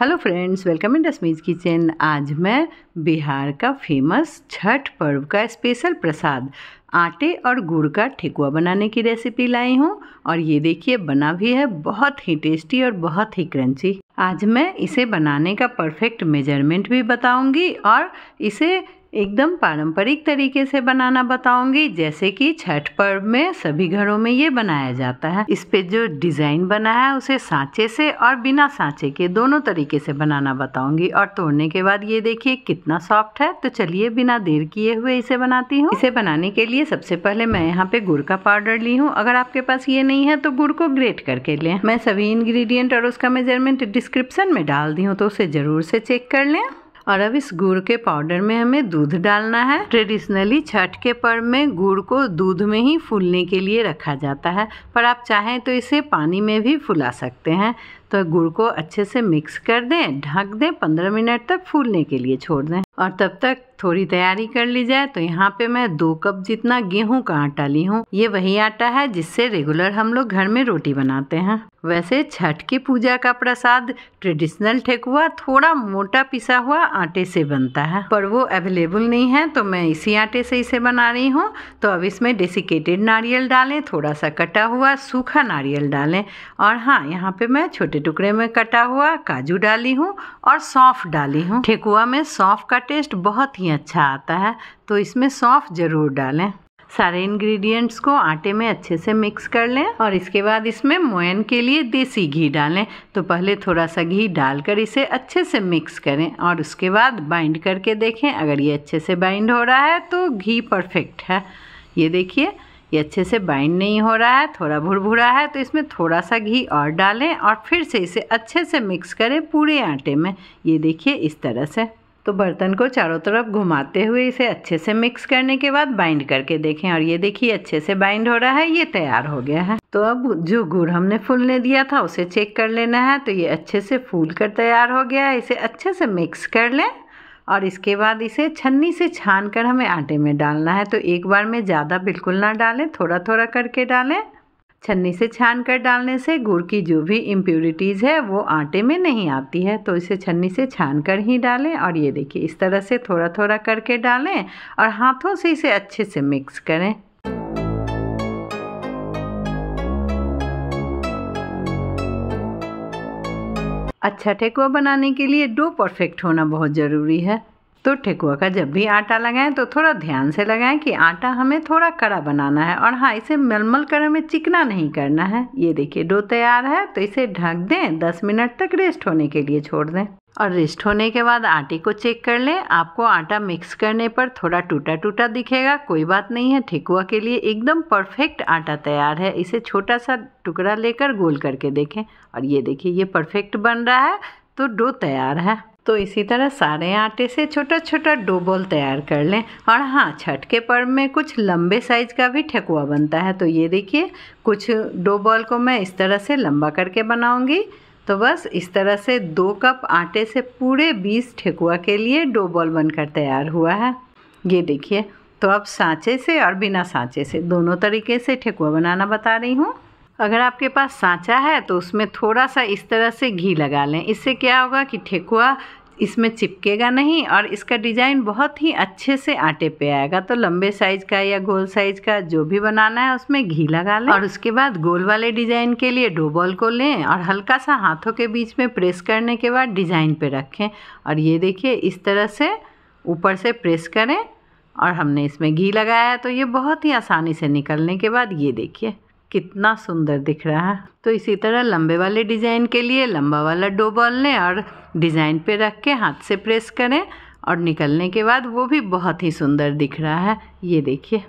hello friends welcome in Rashmi's kitchen आज मैं बिहार का फेमस छठ पर्व का स्पेशल प्रसाद आटे और गुड़ का ठेकुआ बनाने की रेसिपी लाई हूँ और ये देखिए बना भी है बहुत ही टेस्टी और बहुत ही क्रंची आज मैं इसे बनाने का परफेक्ट मेजरमेंट भी बताऊंगी और इसे एकदम पारंपरिक तरीके से बनाना बताऊंगी जैसे कि छठ पर्व में सभी घरों में ये बनाया जाता है इस पे जो डिज़ाइन बना है उसे सांचे से और बिना सांचे के दोनों तरीके से बनाना बताऊंगी और तोड़ने के बाद ये देखिए कितना सॉफ्ट है तो चलिए बिना देर किए हुए इसे बनाती हूँ इसे बनाने के लिए सबसे पहले मैं यहाँ पे गुड़ का पाउडर ली हूँ अगर आपके पास ये नहीं है तो गुड़ को ग्रेट करके लें मैं सभी इंग्रेडिएंट और उसका मेजरमेंट डिस्क्रिप्शन में डाल दी हूँ तो उसे ज़रूर से चेक कर लें और अब इस गुड़ के पाउडर में हमें दूध डालना है ट्रेडिशनली छठ के पर्व में गुड़ को दूध में ही फूलने के लिए रखा जाता है पर आप चाहें तो इसे पानी में भी फुला सकते हैं तो गुड़ को अच्छे से मिक्स कर दें ढक दें पंद्रह मिनट तक फूलने के लिए छोड़ दें और तब तक थोड़ी तैयारी कर ली जाए तो यहाँ पे मैं दो कप जितना गेहूं का आटा ली हूँ ये वही आटा है जिससे रेगुलर हम लोग घर में रोटी बनाते हैं वैसे छठ की पूजा का प्रसाद ट्रेडिशनल ठेकुआ थोड़ा मोटा पिसा हुआ आटे से बनता है पर वो अवेलेबल नहीं है तो मैं इसी आटे से इसे बना रही हूँ तो अब इसमें डेसिकेटेड नारियल डालें थोड़ा सा कटा हुआ सूखा नारियल डालें और हाँ यहाँ पे मैं छोटे छोटे टुकड़े में कटा हुआ काजू डाली हूँ और सौंफ डाली हूँ ठेकुआ में सौंफ का टेस्ट बहुत ही अच्छा आता है तो इसमें सौंफ ज़रूर डालें सारे इंग्रेडिएंट्स को आटे में अच्छे से मिक्स कर लें और इसके बाद इसमें मोयन के लिए देसी घी डालें तो पहले थोड़ा सा घी डालकर इसे अच्छे से मिक्स करें और उसके बाद बाइंड करके देखें अगर ये अच्छे से बाइंड हो रहा है तो घी परफेक्ट है ये देखिए ये अच्छे से बाइंड नहीं हो रहा है थोड़ा भुरभुरा है तो इसमें थोड़ा सा घी और डालें और फिर से इसे अच्छे से मिक्स करें पूरे आटे में ये देखिए इस तरह से तो बर्तन को चारों तरफ घुमाते हुए इसे अच्छे से मिक्स करने के बाद बाइंड करके देखें और ये देखिए अच्छे से बाइंड हो रहा है ये तैयार हो गया है तो अब जो गुड़ हमने फूलने दिया था उसे चेक कर लेना है तो ये अच्छे से फूल कर तैयार हो गया है इसे अच्छे से मिक्स कर लें और इसके बाद इसे छन्नी से छान कर हमें आटे में डालना है तो एक बार में ज़्यादा बिल्कुल ना डालें थोड़ा थोड़ा करके डालें छन्नी से छान कर डालने से गुड़ की जो भी इम्प्योरिटीज़ है वो आटे में नहीं आती है तो इसे छन्नी से छान कर ही डालें और ये देखिए इस तरह से थोड़ा थोड़ा करके डालें और हाथों से इसे अच्छे से मिक्स करें अच्छा ठेकुआ बनाने के लिए डो परफेक्ट होना बहुत ज़रूरी है तो ठेकुआ का जब भी आटा लगाएं तो थोड़ा ध्यान से लगाएं कि आटा हमें थोड़ा कड़ा बनाना है और हाँ इसे मलमल कर हमें चिकना नहीं करना है ये देखिए डो तैयार है तो इसे ढक दें दस मिनट तक रेस्ट होने के लिए छोड़ दें और रेस्ट होने के बाद आटे को चेक कर लें आपको आटा मिक्स करने पर थोड़ा टूटा टूटा दिखेगा कोई बात नहीं है ठेकुआ के लिए एकदम परफेक्ट आटा तैयार है इसे छोटा सा टुकड़ा लेकर गोल करके देखें और ये देखिए ये परफेक्ट बन रहा है तो डो तैयार है तो इसी तरह सारे आटे से छोटा छोटा डो बॉल तैयार कर लें और हाँ छठ के पर्व में कुछ लंबे साइज का भी ठेकुआ बनता है तो ये देखिए कुछ डो बॉल को मैं इस तरह से लंबा करके बनाऊँगी तो बस इस तरह से दो कप आटे से पूरे बीस ठेकुआ के लिए डो बॉल बनकर तैयार हुआ है ये देखिए तो अब सांचे से और बिना सांचे से दोनों तरीके से ठेकुआ बनाना बता रही हूँ अगर आपके पास सांचा है तो उसमें थोड़ा सा इस तरह से घी लगा लें इससे क्या होगा कि ठेकुआ इसमें चिपकेगा नहीं और इसका डिज़ाइन बहुत ही अच्छे से आटे पे आएगा तो लंबे साइज का या गोल साइज का जो भी बनाना है उसमें घी लगा लें और उसके बाद गोल वाले डिज़ाइन के लिए डो बॉल को लें और हल्का सा हाथों के बीच में प्रेस करने के बाद डिज़ाइन पे रखें और ये देखिए इस तरह से ऊपर से प्रेस करें और हमने इसमें घी लगाया तो ये बहुत ही आसानी से निकलने के बाद ये देखिए कितना सुंदर दिख रहा है तो इसी तरह लंबे वाले डिज़ाइन के लिए लंबा वाला डोबॉल लें और डिज़ाइन पे रख के हाथ से प्रेस करें और निकलने के बाद वो भी बहुत ही सुंदर दिख रहा है ये देखिए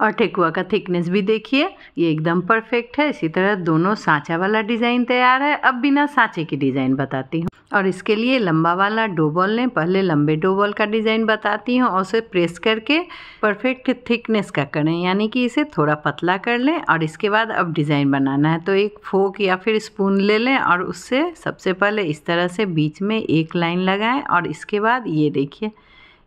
और ठेकुआ का थिकनेस भी देखिए ये एकदम परफेक्ट है इसी तरह दोनों सांचा वाला डिज़ाइन तैयार है अब बिना सांचे की डिज़ाइन बताती हूँ और इसके लिए लंबा वाला डोबॉल लें पहले लंबे डोबॉल का डिज़ाइन बताती हूँ और उसे प्रेस करके परफेक्ट थिकनेस का करें यानी कि इसे थोड़ा पतला कर लें और इसके बाद अब डिज़ाइन बनाना है तो एक फोक या फिर स्पून ले लें और उससे सबसे पहले इस तरह से बीच में एक लाइन लगाएं और इसके बाद ये देखिए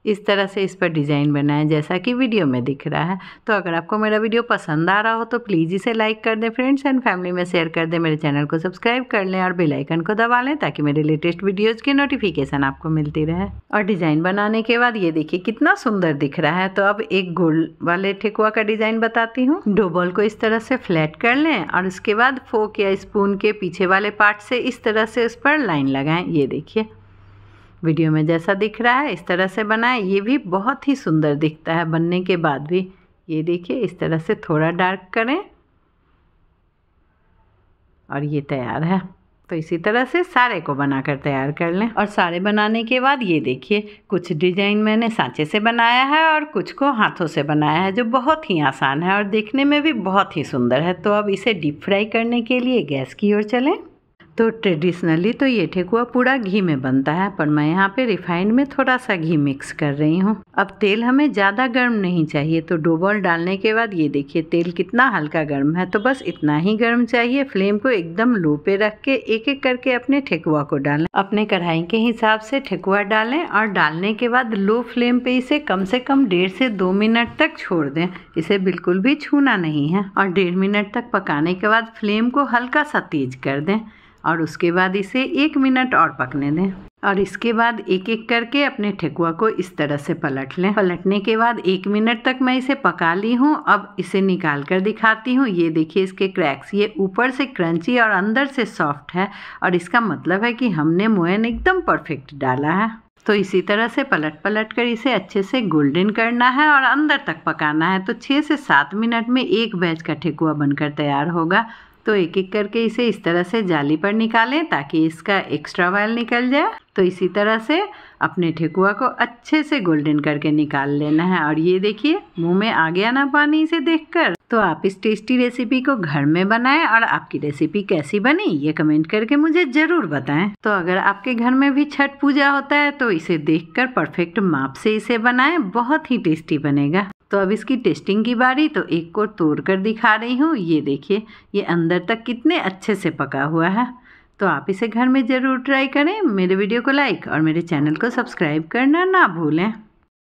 इस तरह से इस पर डिज़ाइन बनाएं जैसा कि वीडियो में दिख रहा है तो अगर आपको मेरा वीडियो पसंद आ रहा हो तो प्लीज़ इसे लाइक कर दें फ्रेंड्स एंड फैमिली में शेयर कर दें मेरे चैनल को सब्सक्राइब कर लें और बेल आइकन को दबा लें ताकि मेरे लेटेस्ट वीडियोज़ की नोटिफिकेशन आपको मिलती रहे और डिज़ाइन बनाने के बाद ये देखिए कितना सुंदर दिख रहा है तो अब एक गोल वाले ठेकुआ का डिज़ाइन बताती हूँ डोबल को इस तरह से फ्लैट कर लें और उसके बाद फोक या स्पून के पीछे वाले पार्ट से इस तरह से उस पर लाइन लगाएं ये देखिए वीडियो में जैसा दिख रहा है इस तरह से बनाएं ये भी बहुत ही सुंदर दिखता है बनने के बाद भी ये देखिए इस तरह से थोड़ा डार्क करें और ये तैयार है तो इसी तरह से सारे को बनाकर तैयार कर लें और सारे बनाने के बाद ये देखिए कुछ डिजाइन मैंने सांचे से बनाया है और कुछ को हाथों से बनाया है जो बहुत ही आसान है और देखने में भी बहुत ही सुंदर है तो अब इसे डीप फ्राई करने के लिए गैस की ओर चलें तो ट्रेडिशनली तो ये ठेकुआ पूरा घी में बनता है पर मैं यहाँ पे रिफाइंड में थोड़ा सा घी मिक्स कर रही हूँ अब तेल हमें ज़्यादा गर्म नहीं चाहिए तो डोबल डालने के बाद ये देखिए तेल कितना हल्का गर्म है तो बस इतना ही गर्म चाहिए फ्लेम को एकदम लो पे रख के एक एक करके अपने ठेकुआ को डालें अपने कढ़ाई के हिसाब से ठेकुआ डालें और डालने के बाद लो फ्लेम पे इसे कम से कम डेढ़ से दो मिनट तक छोड़ दें इसे बिल्कुल भी छूना नहीं है और डेढ़ मिनट तक पकाने के बाद फ्लेम को हल्का सा तेज कर दें और उसके बाद इसे एक मिनट और पकने दें और इसके बाद एक एक करके अपने ठेकुआ को इस तरह से पलट लें पलटने के बाद एक मिनट तक मैं इसे पका ली हूँ अब इसे निकाल कर दिखाती हूँ ये देखिए इसके क्रैक्स ये ऊपर से क्रंची और अंदर से सॉफ्ट है और इसका मतलब है कि हमने मोयन एकदम परफेक्ट डाला है तो इसी तरह से पलट पलट कर इसे अच्छे से गोल्डन करना है और अंदर तक पकाना है तो छः से सात मिनट में एक बैच का ठेकुआ बनकर तैयार होगा तो एक एक करके इसे इस तरह से जाली पर निकालें ताकि इसका एक्स्ट्रा वायल निकल जाए तो इसी तरह से अपने ठेकुआ को अच्छे से गोल्डन करके निकाल लेना है और ये देखिए मुंह में आ गया ना पानी इसे देखकर तो आप इस टेस्टी रेसिपी को घर में बनाएं और आपकी रेसिपी कैसी बनी ये कमेंट करके मुझे ज़रूर बताएं तो अगर आपके घर में भी छठ पूजा होता है तो इसे देखकर परफेक्ट माप से इसे बनाएं बहुत ही टेस्टी बनेगा तो अब इसकी टेस्टिंग की बारी तो एक को तोड़ कर दिखा रही हूँ ये देखिए ये अंदर तक कितने अच्छे से पका हुआ है तो आप इसे घर में ज़रूर ट्राई करें मेरे वीडियो को लाइक और मेरे चैनल को सब्सक्राइब करना ना भूलें